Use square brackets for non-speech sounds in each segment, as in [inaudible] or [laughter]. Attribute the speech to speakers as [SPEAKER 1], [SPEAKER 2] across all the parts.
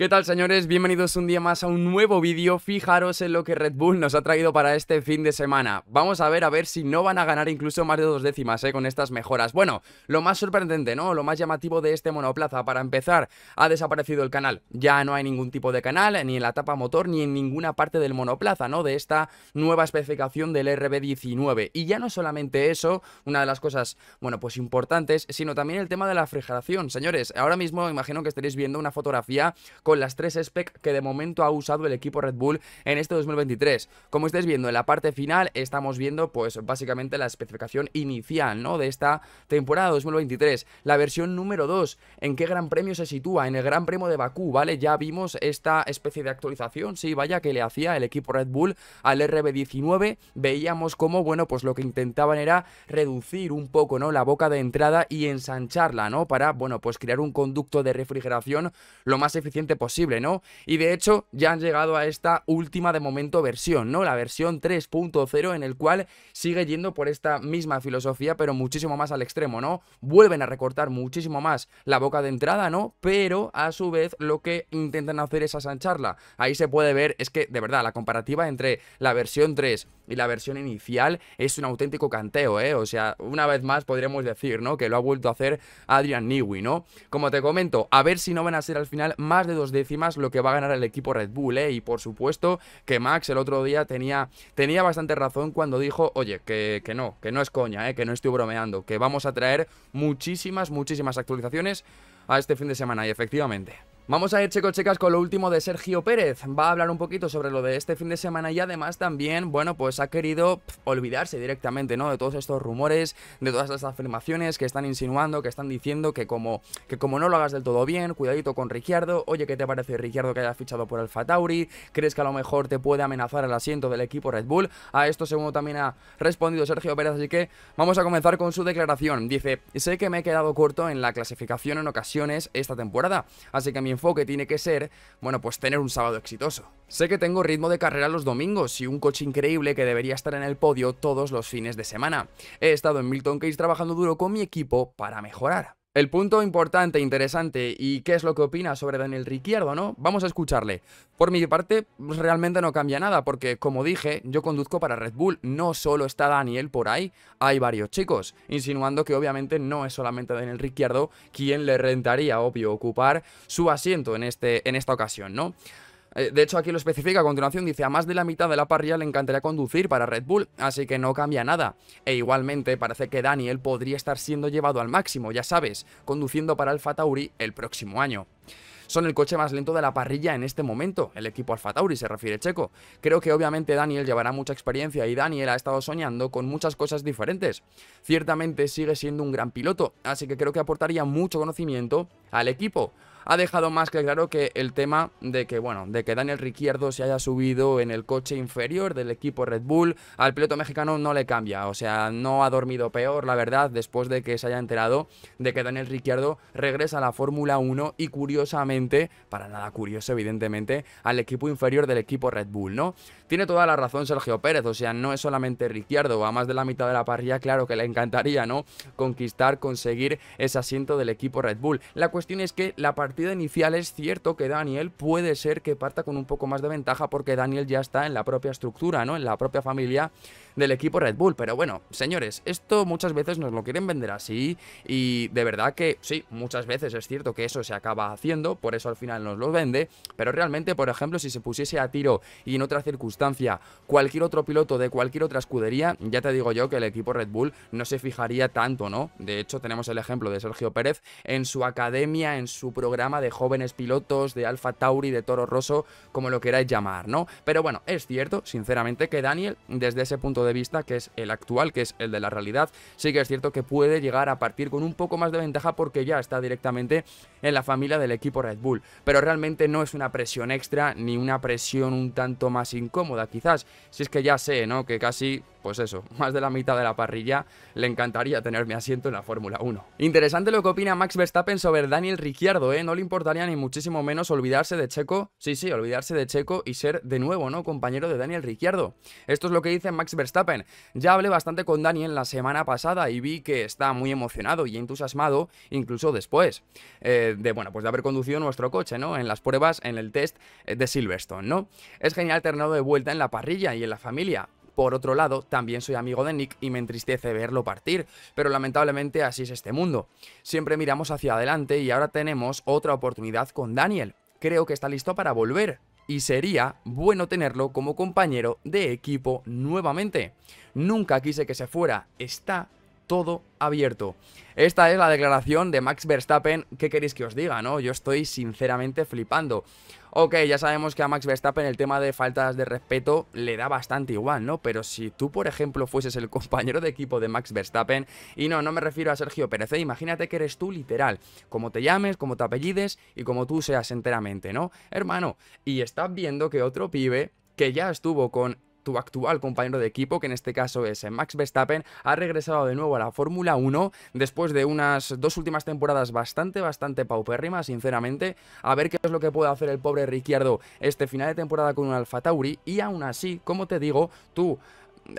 [SPEAKER 1] ¿Qué tal señores? Bienvenidos un día más a un nuevo vídeo. Fijaros en lo que Red Bull nos ha traído para este fin de semana. Vamos a ver a ver si no van a ganar incluso más de dos décimas ¿eh? con estas mejoras. Bueno, lo más sorprendente, ¿no? Lo más llamativo de este monoplaza, para empezar, ha desaparecido el canal. Ya no hay ningún tipo de canal, ni en la tapa motor, ni en ninguna parte del monoplaza, ¿no? De esta nueva especificación del RB19. Y ya no solamente eso, una de las cosas, bueno, pues importantes, sino también el tema de la refrigeración. Señores, ahora mismo imagino que estaréis viendo una fotografía con las tres spec que de momento ha usado el equipo Red Bull en este 2023. Como estáis viendo en la parte final, estamos viendo pues básicamente la especificación inicial ¿no? de esta temporada 2023. La versión número 2, ¿en qué gran premio se sitúa? En el Gran Premio de Bakú, ¿vale? Ya vimos esta especie de actualización, sí, vaya, que le hacía el equipo Red Bull al RB19. Veíamos cómo, bueno, pues lo que intentaban era reducir un poco, ¿no? La boca de entrada y ensancharla, ¿no? Para, bueno, pues crear un conducto de refrigeración lo más eficiente posible, ¿no? Y de hecho ya han llegado a esta última de momento versión, ¿no? La versión 3.0 en el cual sigue yendo por esta misma filosofía pero muchísimo más al extremo, ¿no? Vuelven a recortar muchísimo más la boca de entrada, ¿no? Pero a su vez lo que intentan hacer es asancharla, Ahí se puede ver, es que de verdad la comparativa entre la versión 3 y la versión inicial es un auténtico canteo, ¿eh? O sea, una vez más podríamos decir, ¿no? Que lo ha vuelto a hacer Adrian Newey, ¿no? Como te comento, a ver si no van a ser al final más de dos décimas lo que va a ganar el equipo Red Bull, ¿eh? Y por supuesto que Max el otro día tenía, tenía bastante razón cuando dijo, oye, que, que no, que no es coña, ¿eh? Que no estoy bromeando, que vamos a traer muchísimas, muchísimas actualizaciones a este fin de semana y efectivamente. Vamos a ir, chicos, chicas, con lo último de Sergio Pérez. Va a hablar un poquito sobre lo de este fin de semana y además también, bueno, pues ha querido olvidarse directamente, ¿no? De todos estos rumores, de todas estas afirmaciones que están insinuando, que están diciendo que como, que como no lo hagas del todo bien, cuidadito con Ricciardo, oye, ¿qué te parece Ricciardo que haya fichado por el Fatauri? ¿Crees que a lo mejor te puede amenazar el asiento del equipo Red Bull? A esto, según también ha respondido Sergio Pérez, así que vamos a comenzar con su declaración. Dice, sé que me he quedado corto en la clasificación en ocasiones esta temporada, así que mi enfoque tiene que ser, bueno, pues tener un sábado exitoso. Sé que tengo ritmo de carrera los domingos y un coche increíble que debería estar en el podio todos los fines de semana. He estado en Milton Keynes trabajando duro con mi equipo para mejorar. El punto importante, e interesante y qué es lo que opina sobre Daniel Ricciardo, ¿no? Vamos a escucharle. Por mi parte, realmente no cambia nada porque, como dije, yo conduzco para Red Bull. No solo está Daniel por ahí, hay varios chicos, insinuando que obviamente no es solamente Daniel Ricciardo quien le rentaría, obvio, ocupar su asiento en, este, en esta ocasión, ¿no? Eh, de hecho, aquí lo especifica a continuación, dice, a más de la mitad de la parrilla le encantaría conducir para Red Bull, así que no cambia nada. E igualmente, parece que Daniel podría estar siendo llevado al máximo, ya sabes, conduciendo para Alfa Tauri el próximo año. Son el coche más lento de la parrilla en este momento, el equipo Alfa Tauri se refiere Checo. Creo que obviamente Daniel llevará mucha experiencia y Daniel ha estado soñando con muchas cosas diferentes. Ciertamente sigue siendo un gran piloto, así que creo que aportaría mucho conocimiento al equipo ha dejado más que claro que el tema de que, bueno, de que Daniel Ricciardo se haya subido en el coche inferior del equipo Red Bull, al piloto mexicano no le cambia, o sea, no ha dormido peor, la verdad, después de que se haya enterado de que Daniel Ricciardo regresa a la Fórmula 1 y curiosamente, para nada curioso evidentemente, al equipo inferior del equipo Red Bull, ¿no? Tiene toda la razón Sergio Pérez, o sea, no es solamente Ricciardo, a más de la mitad de la parrilla, claro que le encantaría, ¿no? Conquistar, conseguir ese asiento del equipo Red Bull. La cuestión es que la partida inicial es cierto que Daniel puede ser que parta con un poco más de ventaja porque Daniel ya está en la propia estructura, ¿no? En la propia familia del equipo Red Bull. Pero bueno, señores, esto muchas veces nos lo quieren vender así y de verdad que sí, muchas veces es cierto que eso se acaba haciendo, por eso al final nos lo vende, pero realmente, por ejemplo, si se pusiese a tiro y en otra circunstancia cualquier otro piloto de cualquier otra escudería, ya te digo yo que el equipo Red Bull no se fijaría tanto, ¿no? De hecho, tenemos el ejemplo de Sergio Pérez en su academia, en su programa de jóvenes pilotos, de Alfa Tauri, de Toro Rosso, como lo queráis llamar, ¿no? Pero bueno, es cierto, sinceramente, que Daniel, desde ese punto de vista, que es el actual, que es el de la realidad, sí que es cierto que puede llegar a partir con un poco más de ventaja porque ya está directamente en la familia del equipo Red Bull. Pero realmente no es una presión extra ni una presión un tanto más incómoda, quizás. Si es que ya sé, ¿no? Que casi pues eso, [laughs] más de la mitad de la parrilla le encantaría tener mi asiento en la Fórmula 1. Interesante lo que opina Max Verstappen sobre Daniel Ricciardo, ¿eh? No le importaría ni muchísimo menos olvidarse de Checo, sí, sí, olvidarse de Checo y ser de nuevo, ¿no? Compañero de Daniel Ricciardo. Esto es lo que dice Max Verstappen. Ya hablé bastante con Daniel la semana pasada y vi que está muy emocionado y entusiasmado, incluso después eh, de, bueno, pues de haber conducido nuestro coche, ¿no? En las pruebas, en el test eh, de Silverstone, ¿no? Es genial tenerlo de vuelta en la parrilla y en la familia. Por otro lado, también soy amigo de Nick y me entristece verlo partir, pero lamentablemente así es este mundo. Siempre miramos hacia adelante y ahora tenemos otra oportunidad con Daniel. Creo que está listo para volver, y sería bueno tenerlo como compañero de equipo nuevamente. Nunca quise que se fuera, está todo abierto. Esta es la declaración de Max Verstappen, ¿qué queréis que os diga, no? Yo estoy sinceramente flipando. Ok, ya sabemos que a Max Verstappen el tema de faltas de respeto le da bastante igual, ¿no? Pero si tú, por ejemplo, fueses el compañero de equipo de Max Verstappen, y no, no me refiero a Sergio Pérez, ¿eh? imagínate que eres tú literal, como te llames, como te apellides y como tú seas enteramente, ¿no? Hermano, y estás viendo que otro pibe que ya estuvo con tu actual compañero de equipo, que en este caso es eh, Max Verstappen, ha regresado de nuevo a la Fórmula 1 después de unas dos últimas temporadas bastante, bastante paupérrimas, sinceramente. A ver qué es lo que puede hacer el pobre Ricciardo este final de temporada con un Alfa Tauri y aún así, como te digo, tú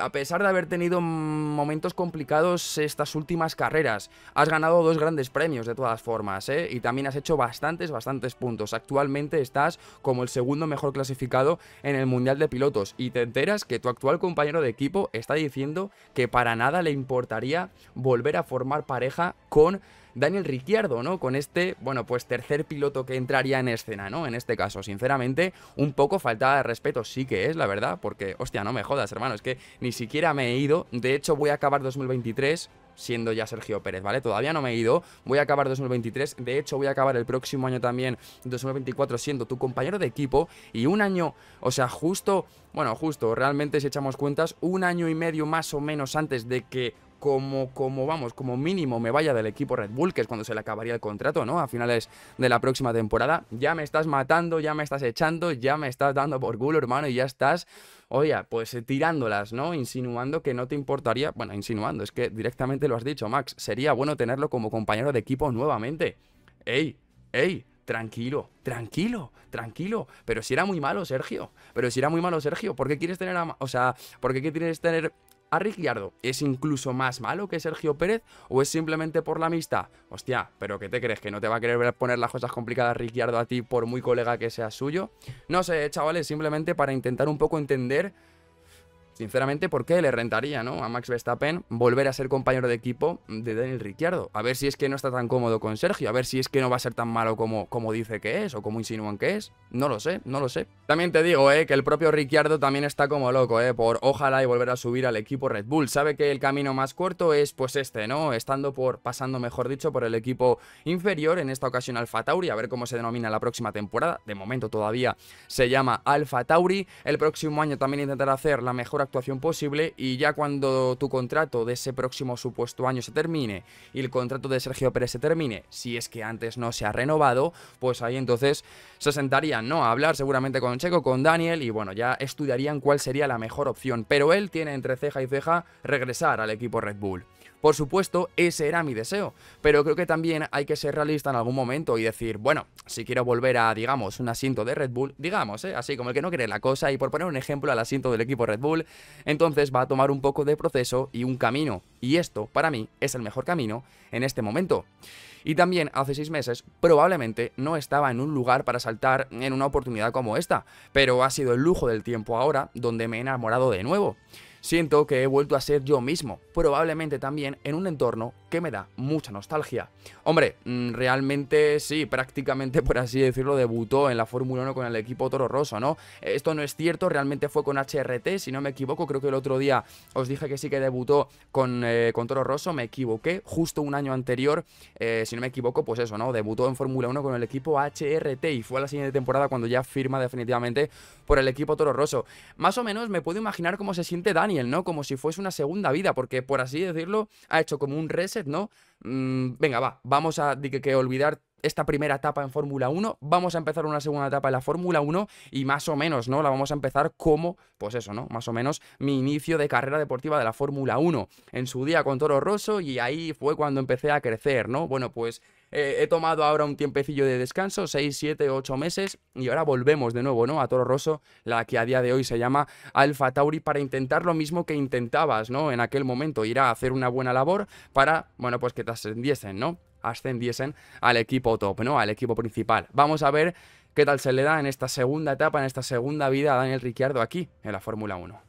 [SPEAKER 1] a pesar de haber tenido momentos complicados estas últimas carreras, has ganado dos grandes premios de todas formas, ¿eh? y también has hecho bastantes, bastantes puntos. Actualmente estás como el segundo mejor clasificado en el Mundial de Pilotos y te enteras que tu actual compañero de equipo está diciendo que para nada le importaría volver a formar pareja con Daniel Ricciardo, ¿no? Con este, bueno, pues tercer piloto que entraría en escena, ¿no? En este caso, sinceramente, un poco falta de respeto sí que es, la verdad, porque, hostia, no me jodas, hermano, es que ni siquiera me he ido, de hecho voy a acabar 2023 siendo ya Sergio Pérez, ¿vale? Todavía no me he ido, voy a acabar 2023, de hecho voy a acabar el próximo año también, 2024, siendo tu compañero de equipo y un año, o sea, justo, bueno, justo, realmente si echamos cuentas, un año y medio más o menos antes de que como, como, vamos, como mínimo me vaya del equipo Red Bull, que es cuando se le acabaría el contrato, ¿no? A finales de la próxima temporada. Ya me estás matando, ya me estás echando, ya me estás dando por culo, hermano, y ya estás, oye, pues eh, tirándolas, ¿no? Insinuando que no te importaría, bueno, insinuando, es que directamente lo has dicho, Max, sería bueno tenerlo como compañero de equipo nuevamente. ¡Ey! ¡Ey! tranquilo, tranquilo, tranquilo. Pero si era muy malo, Sergio. Pero si era muy malo, Sergio, ¿por qué quieres tener a. O sea, ¿por qué quieres tener ¿A Ricciardo es incluso más malo que Sergio Pérez o es simplemente por la amistad? Hostia, ¿pero qué te crees? ¿Que no te va a querer poner las cosas complicadas Ricciardo a ti por muy colega que sea suyo? No sé, chavales, simplemente para intentar un poco entender Sinceramente, ¿por qué le rentaría ¿no? a Max Verstappen volver a ser compañero de equipo de Daniel Ricciardo? A ver si es que no está tan cómodo con Sergio, a ver si es que no va a ser tan malo como, como dice que es o como insinúan que es. No lo sé, no lo sé. También te digo ¿eh? que el propio Ricciardo también está como loco ¿eh? por ojalá y volver a subir al equipo Red Bull. Sabe que el camino más corto es pues este, ¿no? Estando por, pasando mejor dicho, por el equipo inferior, en esta ocasión Alfa Tauri, a ver cómo se denomina la próxima temporada. De momento todavía se llama Alfa Tauri. El próximo año también intentará hacer la mejora actuación posible y ya cuando tu contrato de ese próximo supuesto año se termine y el contrato de Sergio Pérez se termine, si es que antes no se ha renovado, pues ahí entonces se sentarían, ¿no? A hablar seguramente con Checo, con Daniel y bueno, ya estudiarían cuál sería la mejor opción. Pero él tiene entre ceja y ceja regresar al equipo Red Bull. Por supuesto, ese era mi deseo, pero creo que también hay que ser realista en algún momento y decir, bueno, si quiero volver a, digamos, un asiento de Red Bull, digamos, ¿eh? así como el que no quiere la cosa, y por poner un ejemplo al asiento del equipo Red Bull, entonces va a tomar un poco de proceso y un camino, y esto, para mí, es el mejor camino en este momento. Y también hace seis meses probablemente no estaba en un lugar para saltar en una oportunidad como esta, pero ha sido el lujo del tiempo ahora donde me he enamorado de nuevo. Siento que he vuelto a ser yo mismo, probablemente también en un entorno ¿Qué me da mucha nostalgia. Hombre, mm, realmente sí, prácticamente [laughs] por así decirlo, debutó en la Fórmula 1 con el equipo Toro Rosso, ¿no? Eh, esto no es cierto, realmente fue con HRT, si no me equivoco, creo que el otro día os dije que sí que debutó con, eh, con Toro Rosso, me equivoqué, justo un año anterior, eh, si no me equivoco, pues eso, ¿no? Debutó en Fórmula 1 con el equipo HRT y fue a la siguiente temporada cuando ya firma definitivamente por el equipo Toro Rosso. Más o menos me puedo imaginar cómo se siente Daniel, ¿no? Como si fuese una segunda vida, porque por así decirlo, ha hecho como un reset ¿no? Mm, venga, va, vamos a que, que olvidar esta primera etapa en Fórmula 1, vamos a empezar una segunda etapa en la Fórmula 1 y más o menos, ¿no? La vamos a empezar como, pues eso, ¿no? Más o menos mi inicio de carrera deportiva de la Fórmula 1 en su día con Toro Rosso y ahí fue cuando empecé a crecer, ¿no? Bueno, pues eh, he tomado ahora un tiempecillo de descanso, 6, 7, 8 meses, y ahora volvemos de nuevo, ¿no? A Toro Rosso, la que a día de hoy se llama Alfa Tauri, para intentar lo mismo que intentabas, ¿no? En aquel momento, ir a hacer una buena labor para, bueno, pues que te ascendiesen, ¿no? Ascendiesen al equipo top, ¿no? Al equipo principal. Vamos a ver qué tal se le da en esta segunda etapa, en esta segunda vida a Daniel Ricciardo aquí, en la Fórmula 1.